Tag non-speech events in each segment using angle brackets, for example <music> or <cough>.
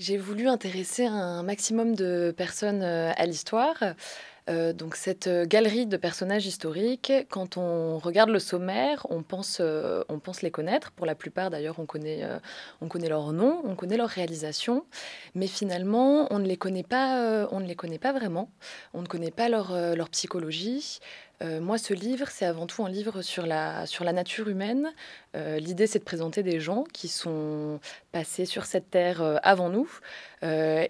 J'ai voulu intéresser un maximum de personnes euh, à l'histoire. Euh, donc cette euh, galerie de personnages historiques, quand on regarde le sommaire, on pense, on pense les connaître. Pour la plupart d'ailleurs, on, connaît, on connaît leur nom, on connaît leur réalisation, mais finalement, on ne les connaît pas, on ne les connaît pas vraiment. On ne connaît pas leur, leur psychologie, euh, moi, ce livre, c'est avant tout un livre sur la, nature humaine. Euh, l'idée, c'est de présenter des gens qui sont passés sur cette terre euh, avant nous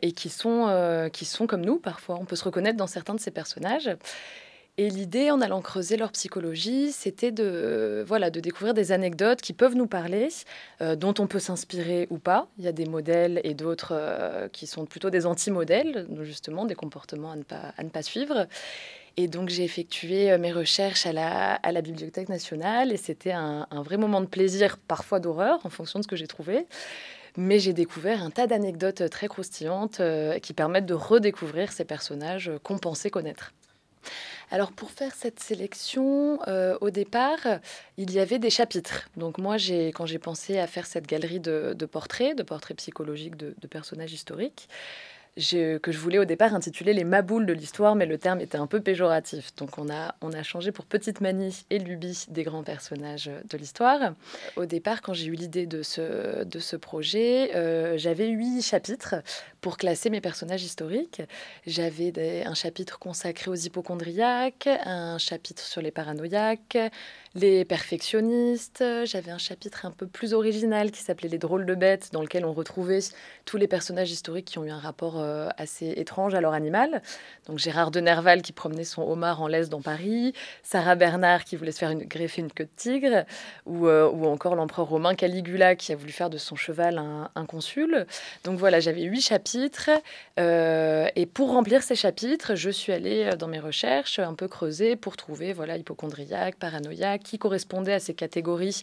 et qui sont comme nous parfois. On peut se reconnaître dans certains de ces personnages. Et l'idée, en allant creuser leur psychologie, c'était de, voilà, de découvrir des anecdotes qui peuvent nous parler, euh, dont on peut s'inspirer ou pas. Il y a des modèles et d'autres euh, qui sont plutôt des anti-modèles, justement, des comportements à ne pas, à ne pas suivre. Et donc j'ai effectué euh, mes recherches à la, à la Bibliothèque nationale et c'était un, vrai moment de plaisir, parfois d'horreur, en fonction de ce que j'ai trouvé mais j'ai découvert un tas d'anecdotes très croustillantes qui permettent de redécouvrir ces personnages qu'on pensait connaître. Alors pour faire cette sélection, euh, au départ, il y avait des chapitres. Donc moi, quand j'ai pensé à faire cette galerie de, portraits, de portraits psychologiques de personnages historiques, euh, que je voulais au départ intituler les maboules de l'histoire, mais le terme était un peu péjoratif. Donc on a, on a changé pour Petite Manie et Lubie des grands personnages euh, de l'histoire. Euh, au départ, quand j'ai eu l'idée de ce, de ce projet, j'avais huit chapitres pour classer mes personnages historiques. J'avais un chapitre consacré aux hypochondriaques, un chapitre sur les paranoïaques, les perfectionnistes. J'avais un chapitre un peu plus original qui s'appelait Les drôles de bêtes, dans lequel on retrouvait tous les personnages historiques qui ont eu un rapport euh, assez étrange à leur animal. Donc Gérard de Nerval qui promenait son homard en laisse dans Paris, Sarah Bernard qui voulait se faire une, greffer une queue de tigre, ou, euh, encore l'empereur romain Caligula qui a voulu faire de son cheval un, un consul. Donc voilà, j'avais huit chapitres. Euh, et pour remplir ces chapitres, je suis allée dans mes recherches un peu creuser pour trouver voilà hypochondriaque, paranoïaque, qui correspondait à ces catégories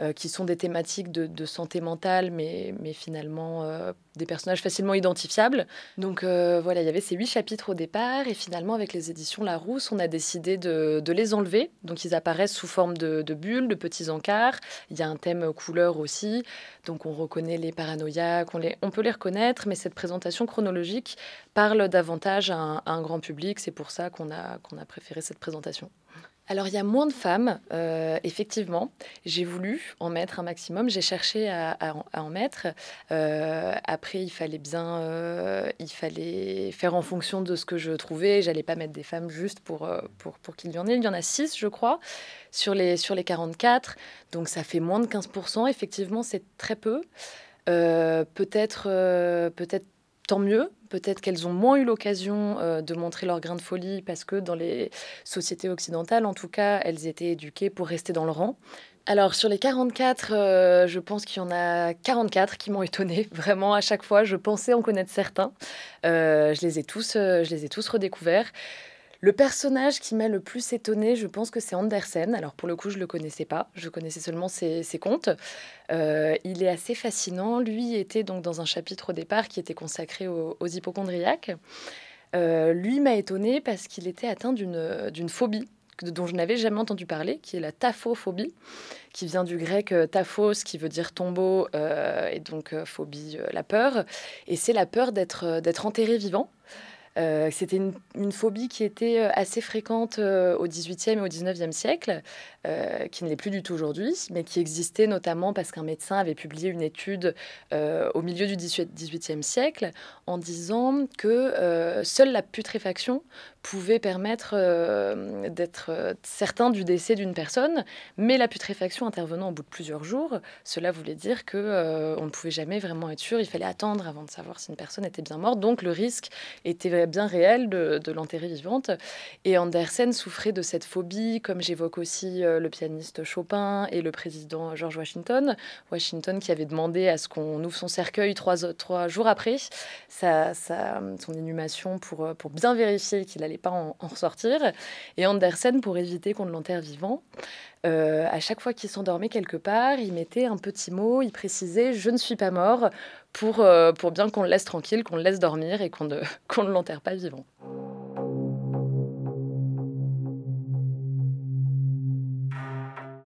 euh, qui sont des thématiques de, santé mentale, mais, finalement euh, des personnages facilement identifiables. Donc euh, voilà, il y avait ces huit chapitres au départ, et finalement, avec les éditions Larousse, on a décidé de, les enlever. Donc ils apparaissent sous forme de, bulles, de petits encarts. Il y a un thème couleur aussi, donc on reconnaît les paranoïaques, on, peut les reconnaître, mais cette présentation chronologique parle davantage à un, grand public. C'est pour ça qu'on a préféré cette présentation alors il y a moins de femmes, euh, effectivement. J'ai voulu en mettre un maximum, j'ai cherché à, en mettre. Euh, après, il fallait bien, euh, il fallait faire en fonction de ce que je trouvais. J'allais pas mettre des femmes juste pour, pour, qu'il y en ait. Il y en a six, je crois, sur les, sur les 44. Donc ça fait moins de 15%. Effectivement, c'est très peu. peut-être peut-être tant mieux. Peut-être qu'elles ont moins eu l'occasion euh, de montrer leur grain de folie parce que dans les sociétés occidentales, en tout cas, elles étaient éduquées pour rester dans le rang. Alors sur les 44, euh, je pense qu'il y en a 44 qui m'ont étonnée. <laughs> Vraiment, à chaque fois, je pensais en connaître certains. Euh, je les ai tous, je les ai tous redécouverts. Le personnage qui m'a le plus étonné, je pense que c'est Andersen. Alors pour le coup, je le connaissais pas, je connaissais seulement ses, contes. Euh, il est assez fascinant. Lui était donc dans un chapitre au départ qui était consacré aux, aux euh, lui m'a étonné parce qu'il était atteint d'une phobie dont je n'avais jamais entendu parler, qui est la taphophobie, qui vient du grec euh, taphos, qui veut dire tombeau, et donc phobie, la peur. Et c'est la peur d'être enterré vivant. Euh, c'était une, phobie qui était euh, assez fréquente euh, au XVIIIe et au XIXe siècle, qui ne l'est plus du tout aujourd'hui, mais qui existait notamment parce qu'un médecin avait publié une étude au milieu du XVIIIe siècle en disant que seule la putréfaction pouvait permettre d'être certain du décès d'une personne, mais la putréfaction intervenant au bout de plusieurs jours, cela voulait dire que on ne pouvait jamais vraiment être sûr, il fallait attendre avant de savoir si une personne était bien morte, donc le risque était bien réelle de, de l'enterrer vivante. Et Andersen souffrait de cette phobie, comme j'évoque aussi euh, le pianiste Chopin et le président George Washington. Washington qui avait demandé à ce qu'on ouvre son cercueil trois, jours après sa, son inhumation pour, euh, pour bien vérifier qu'il n'allait pas en, ressortir. Et Andersen, pour éviter qu'on l'enterre vivant, euh, à chaque fois qu'il s'endormait quelque part, il mettait un petit mot, il précisait Je ne suis pas mort, euh, pour, bien qu'on le laisse tranquille, qu'on le laisse dormir et qu'on ne, <laughs> qu'on ne l'enterre pas vivant.